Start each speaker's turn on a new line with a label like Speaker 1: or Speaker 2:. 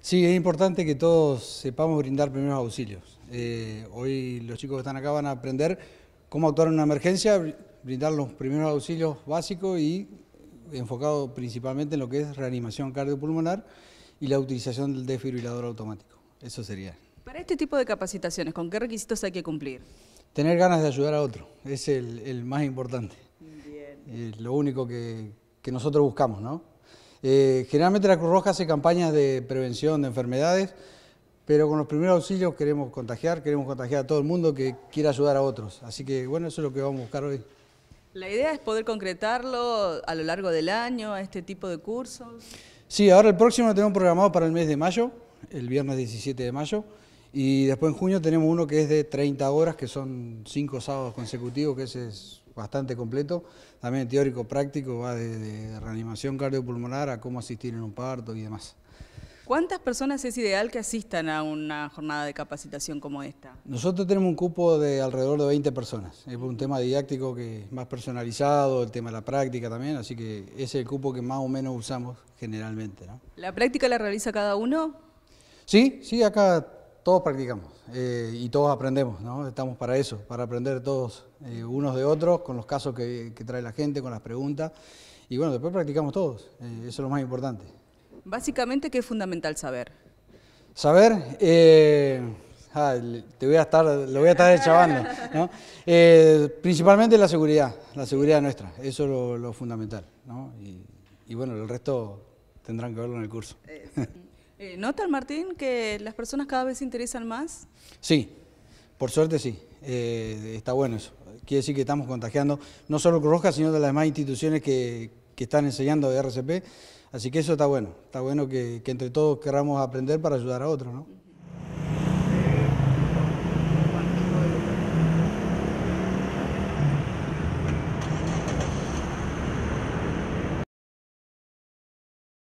Speaker 1: Sí, es importante que todos sepamos brindar primeros auxilios. Eh, hoy los chicos que están acá van a aprender cómo actuar en una emergencia, brindar los primeros auxilios básicos y enfocado principalmente en lo que es reanimación cardiopulmonar y la utilización del desfibrilador automático. Eso sería.
Speaker 2: Para este tipo de capacitaciones, ¿con qué requisitos hay que cumplir?
Speaker 1: Tener ganas de ayudar a otro, es el, más importante. lo único que, que nosotros buscamos, ¿no? Eh, generalmente la Cruz Roja hace campañas de prevención de enfermedades, pero con los primeros auxilios queremos contagiar, queremos contagiar a todo el mundo que quiera ayudar a otros. Así que bueno, eso es lo que vamos a buscar hoy.
Speaker 2: La idea es poder concretarlo a lo largo del año, a este tipo de cursos.
Speaker 1: Sí, ahora el próximo lo tenemos programado para el mes de mayo, el viernes 17 de mayo, y después en junio tenemos uno que es de 30 horas, que son 5 sábados consecutivos, que ese es bastante completo, también teórico práctico, va de reanimación cardiopulmonar a cómo asistir en un parto y demás.
Speaker 2: ¿Cuántas personas es ideal que asistan a una jornada de capacitación como esta?
Speaker 1: Nosotros tenemos un cupo de alrededor de 20 personas. Es un tema didáctico que es más personalizado, el tema de la práctica también, así que es el cupo que más o menos usamos generalmente.
Speaker 2: ¿La práctica la realiza cada uno?
Speaker 1: Sí, sí, acá todos practicamos eh, y todos aprendemos, ¿no? Estamos para eso, para aprender todos eh, unos de otros, con los casos que, trae la gente, con las preguntas. Y bueno, después practicamos todos, eh, eso es lo más importante.
Speaker 2: Básicamente, ¿qué es fundamental saber?
Speaker 1: Saber, ah, te voy a estar, lo voy a estar echabando, ¿no? principalmente la seguridad, la seguridad nuestra, eso es lo, fundamental, ¿no? Y, y, bueno, el resto tendrán que verlo en el curso. Sí.
Speaker 2: Eh, Nota, Martín, que las personas cada vez se interesan más?
Speaker 1: Sí, por suerte sí. Eh, está bueno eso. Quiere decir que estamos contagiando no solo Cruz Roja, sino de las demás instituciones que, están enseñando RCP. Así que eso está bueno. Está bueno que, que entre todos queramos aprender para ayudar a otros, ¿no?